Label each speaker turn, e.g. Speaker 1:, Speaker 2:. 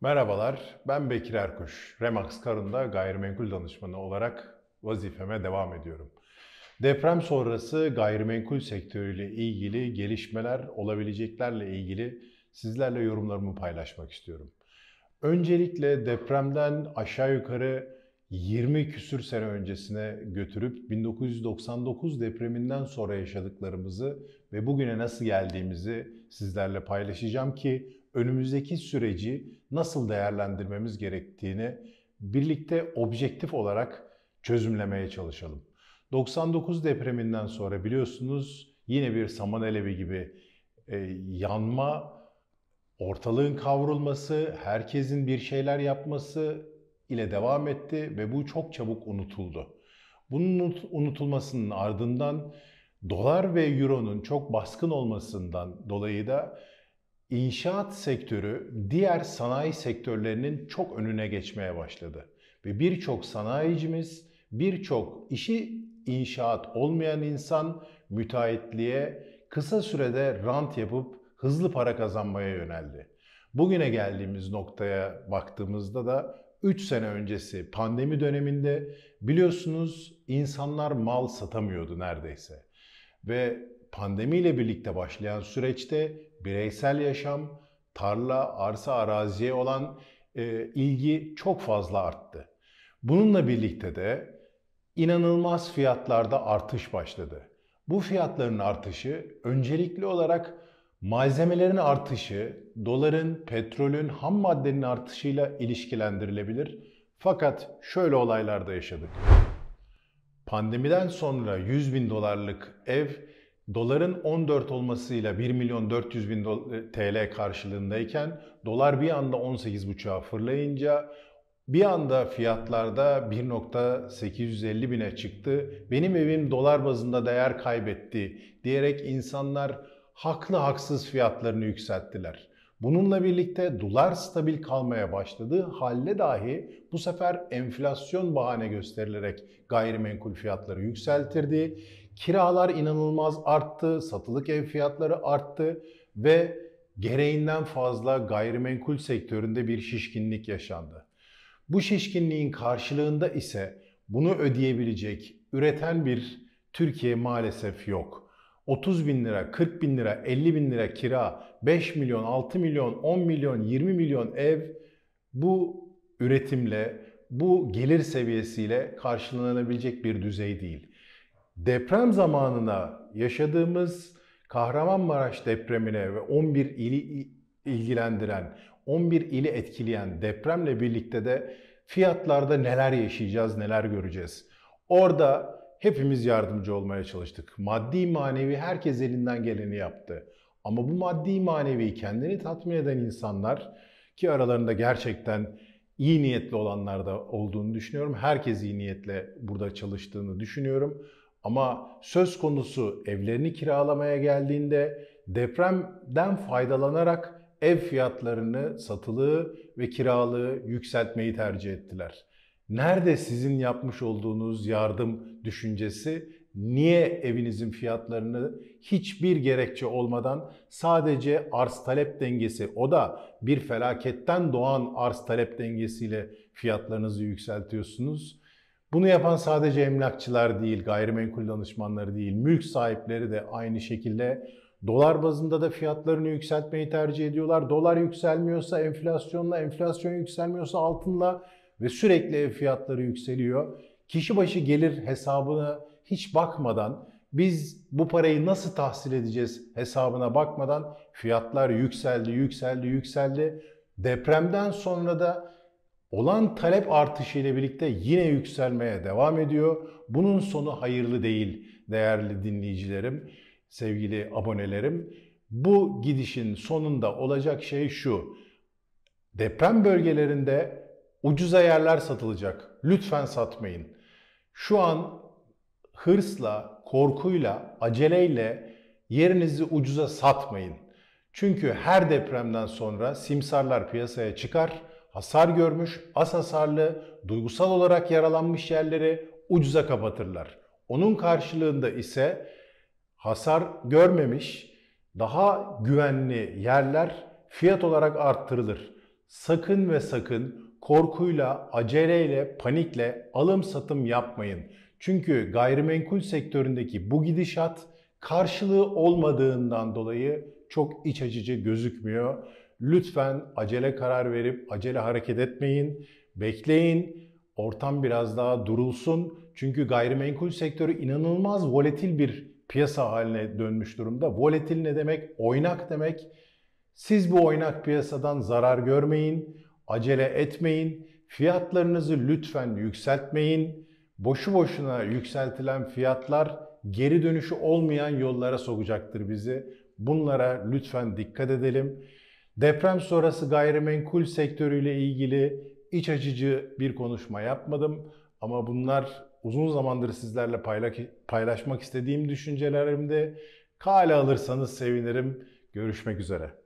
Speaker 1: Merhabalar, ben Bekir Erkuş. Remax Karın'da gayrimenkul danışmanı olarak vazifeme devam ediyorum. Deprem sonrası gayrimenkul sektörüyle ilgili gelişmeler, olabileceklerle ilgili sizlerle yorumlarımı paylaşmak istiyorum. Öncelikle depremden aşağı yukarı 20 küsür sene öncesine götürüp 1999 depreminden sonra yaşadıklarımızı ve bugüne nasıl geldiğimizi sizlerle paylaşacağım ki önümüzdeki süreci nasıl değerlendirmemiz gerektiğini birlikte objektif olarak çözümlemeye çalışalım. 99 depreminden sonra biliyorsunuz yine bir saman elevi gibi e, yanma, ortalığın kavrulması, herkesin bir şeyler yapması ile devam etti ve bu çok çabuk unutuldu. Bunun unutulmasının ardından dolar ve euronun çok baskın olmasından dolayı da İnşaat sektörü diğer sanayi sektörlerinin çok önüne geçmeye başladı. Ve birçok sanayicimiz, birçok işi inşaat olmayan insan müteahhitliğe kısa sürede rant yapıp hızlı para kazanmaya yöneldi. Bugüne geldiğimiz noktaya baktığımızda da 3 sene öncesi pandemi döneminde biliyorsunuz insanlar mal satamıyordu neredeyse. Ve pandemiyle birlikte başlayan süreçte bireysel yaşam, tarla, arsa, araziye olan e, ilgi çok fazla arttı. Bununla birlikte de inanılmaz fiyatlarda artış başladı. Bu fiyatların artışı öncelikli olarak malzemelerin artışı, doların, petrolün, ham maddenin artışıyla ilişkilendirilebilir. Fakat şöyle olaylarda yaşadık. Pandemiden sonra 100 bin dolarlık ev Doların 14 olmasıyla 1 milyon 400 bin TL e, karşılığındayken dolar bir anda 18,5'a fırlayınca bir anda fiyatlarda 1.850 bine çıktı. Benim evim dolar bazında değer kaybetti diyerek insanlar haklı haksız fiyatlarını yükselttiler. Bununla birlikte dolar stabil kalmaya başladığı halde dahi bu sefer enflasyon bahane gösterilerek gayrimenkul fiyatları yükseltirdi. Kiralar inanılmaz arttı, satılık ev fiyatları arttı ve gereğinden fazla gayrimenkul sektöründe bir şişkinlik yaşandı. Bu şişkinliğin karşılığında ise bunu ödeyebilecek üreten bir Türkiye maalesef yok. 30 bin lira, 40 bin lira, 50 bin lira kira, 5 milyon, 6 milyon, 10 milyon, 20 milyon ev bu üretimle, bu gelir seviyesiyle karşılanabilecek bir düzey değil. Deprem zamanına yaşadığımız Kahramanmaraş depremine ve 11 ili ilgilendiren, 11 ili etkileyen depremle birlikte de fiyatlarda neler yaşayacağız, neler göreceğiz. Orada Hepimiz yardımcı olmaya çalıştık. Maddi manevi herkes elinden geleni yaptı. Ama bu maddi manevi kendini tatmin eden insanlar ki aralarında gerçekten iyi niyetli olanlar da olduğunu düşünüyorum. Herkes iyi niyetle burada çalıştığını düşünüyorum. Ama söz konusu evlerini kiralamaya geldiğinde depremden faydalanarak ev fiyatlarını, satılığı ve kiralığı yükseltmeyi tercih ettiler. Nerede sizin yapmış olduğunuz yardım düşüncesi niye evinizin fiyatlarını hiçbir gerekçe olmadan sadece arz talep dengesi o da bir felaketten doğan arz talep dengesiyle fiyatlarınızı yükseltiyorsunuz? Bunu yapan sadece emlakçılar değil, gayrimenkul danışmanları değil, mülk sahipleri de aynı şekilde Dolar bazında da fiyatlarını yükseltmeyi tercih ediyorlar. Dolar yükselmiyorsa enflasyonla, enflasyon yükselmiyorsa altınla ve sürekli ev fiyatları yükseliyor. Kişi başı gelir hesabına hiç bakmadan biz bu parayı nasıl tahsil edeceğiz hesabına bakmadan fiyatlar yükseldi, yükseldi, yükseldi. Depremden sonra da olan talep artışı ile birlikte yine yükselmeye devam ediyor. Bunun sonu hayırlı değil değerli dinleyicilerim, sevgili abonelerim. Bu gidişin sonunda olacak şey şu. Deprem bölgelerinde Ucuza yerler satılacak. Lütfen satmayın. Şu an hırsla, korkuyla, aceleyle yerinizi ucuza satmayın. Çünkü her depremden sonra simsarlar piyasaya çıkar, hasar görmüş, az hasarlı, duygusal olarak yaralanmış yerleri ucuza kapatırlar. Onun karşılığında ise hasar görmemiş, daha güvenli yerler fiyat olarak arttırılır. Sakın ve sakın korkuyla, aceleyle, panikle alım satım yapmayın. Çünkü gayrimenkul sektöründeki bu gidişat karşılığı olmadığından dolayı çok iç açıcı gözükmüyor. Lütfen acele karar verip acele hareket etmeyin. Bekleyin. Ortam biraz daha durulsun. Çünkü gayrimenkul sektörü inanılmaz volatil bir piyasa haline dönmüş durumda. Volatil ne demek? Oynak demek. Siz bu oynak piyasadan zarar görmeyin acele etmeyin. Fiyatlarınızı lütfen yükseltmeyin. Boşu boşuna yükseltilen fiyatlar geri dönüşü olmayan yollara sokacaktır bizi. Bunlara lütfen dikkat edelim. Deprem sonrası gayrimenkul sektörüyle ilgili iç açıcı bir konuşma yapmadım ama bunlar uzun zamandır sizlerle paylaşmak istediğim düşüncelerimdi. Kale alırsanız sevinirim. Görüşmek üzere.